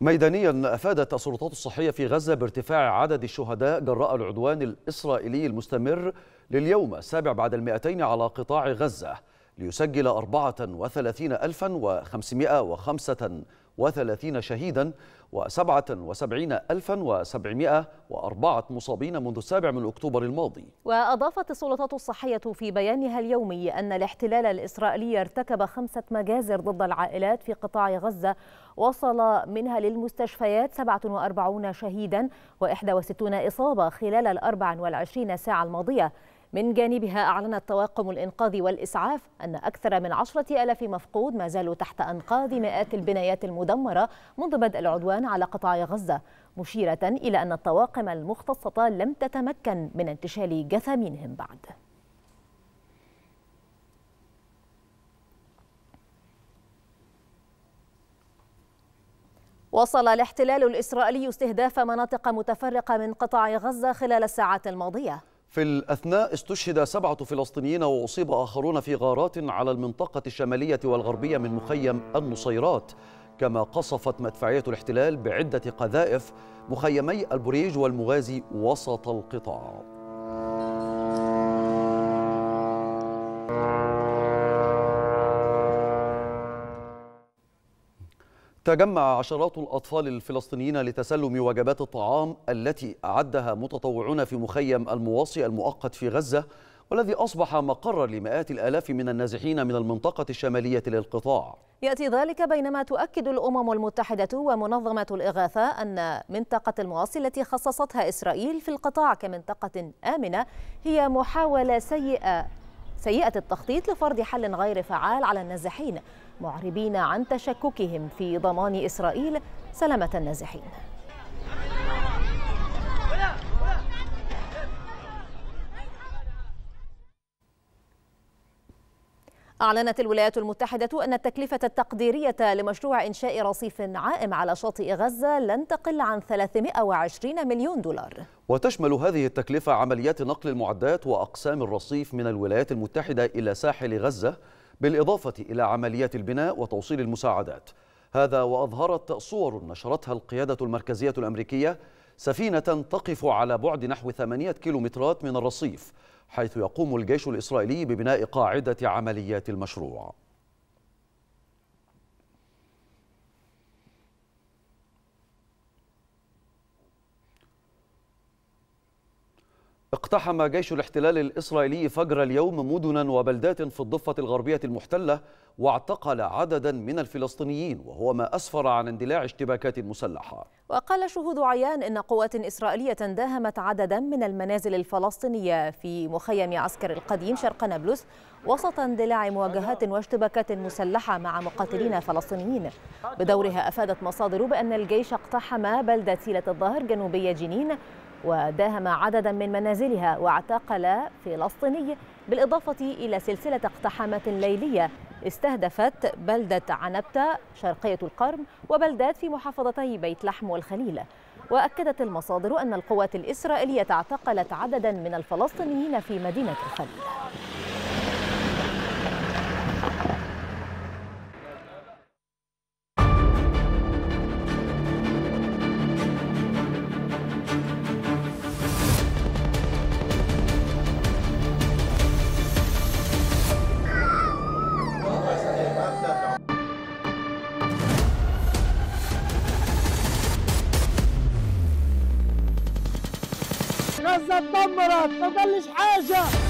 ميدانيا افادت السلطات الصحيه في غزه بارتفاع عدد الشهداء جراء العدوان الاسرائيلي المستمر لليوم السابع بعد المئتين على قطاع غزه ليسجل 34 وثلاثين شهيدا وسبعة وسبعين ألفا وسبعمائة وأربعة مصابين منذ السابع من أكتوبر الماضي وأضافت السلطات الصحية في بيانها اليومي أن الاحتلال الإسرائيلي ارتكب خمسة مجازر ضد العائلات في قطاع غزة وصل منها للمستشفيات 47 شهيدا و61 إصابة خلال ال 24 ساعة الماضية من جانبها أعلنت طواقم الإنقاذ والإسعاف أن أكثر من عشرة ألاف مفقود ما زالوا تحت أنقاض مئات البنايات المدمرة منذ بدء العدوان على قطاع غزة مشيرة إلى أن الطواقم المختصة لم تتمكن من انتشال جثامينهم بعد وصل الاحتلال الإسرائيلي استهداف مناطق متفرقة من قطاع غزة خلال الساعات الماضية في الأثناء استشهد سبعة فلسطينيين وأصيب آخرون في غارات على المنطقة الشمالية والغربية من مخيم النصيرات كما قصفت مدفعية الاحتلال بعدة قذائف مخيمي البريج والمغازي وسط القطاع تجمع عشرات الأطفال الفلسطينيين لتسلم وجبات الطعام التي أعدها متطوعون في مخيم المواصي المؤقت في غزة والذي أصبح مقرا لمئات الآلاف من النازحين من المنطقة الشمالية للقطاع يأتي ذلك بينما تؤكد الأمم المتحدة ومنظمة الإغاثة أن منطقة المواصي التي خصصتها إسرائيل في القطاع كمنطقة آمنة هي محاولة سيئة سيئة التخطيط لفرض حل غير فعال على النازحين معربين عن تشككهم في ضمان إسرائيل سلامة النازحين أعلنت الولايات المتحدة أن التكلفة التقديرية لمشروع إنشاء رصيف عائم على شاطئ غزة لن تقل عن 320 مليون دولار وتشمل هذه التكلفة عمليات نقل المعدات وأقسام الرصيف من الولايات المتحدة إلى ساحل غزة بالإضافة إلى عمليات البناء وتوصيل المساعدات هذا وأظهرت صور نشرتها القيادة المركزية الأمريكية سفينة تقف على بعد نحو 8 كيلومترات من الرصيف حيث يقوم الجيش الإسرائيلي ببناء قاعدة عمليات المشروع اقتحم جيش الاحتلال الإسرائيلي فجر اليوم مدنا وبلدات في الضفة الغربية المحتلة واعتقل عددا من الفلسطينيين وهو ما أسفر عن اندلاع اشتباكات مسلحة وقال شهود عيان إن قوات إسرائيلية داهمت عددا من المنازل الفلسطينية في مخيم عسكر القديم شرق نابلس وسط اندلاع مواجهات واشتباكات مسلحة مع مقاتلين فلسطينيين بدورها أفادت مصادر بأن الجيش اقتحم بلدة سيلة الظاهر جنوبية جنين وداهم عددا من منازلها واعتقل فلسطيني بالإضافة إلى سلسلة اقتحامات ليلية استهدفت بلدة عنبتة شرقية القرم وبلدات في محافظتي بيت لحم والخليل وأكدت المصادر أن القوات الإسرائيلية اعتقلت عددا من الفلسطينيين في مدينة الخليل غزة تدمرت ما حاجة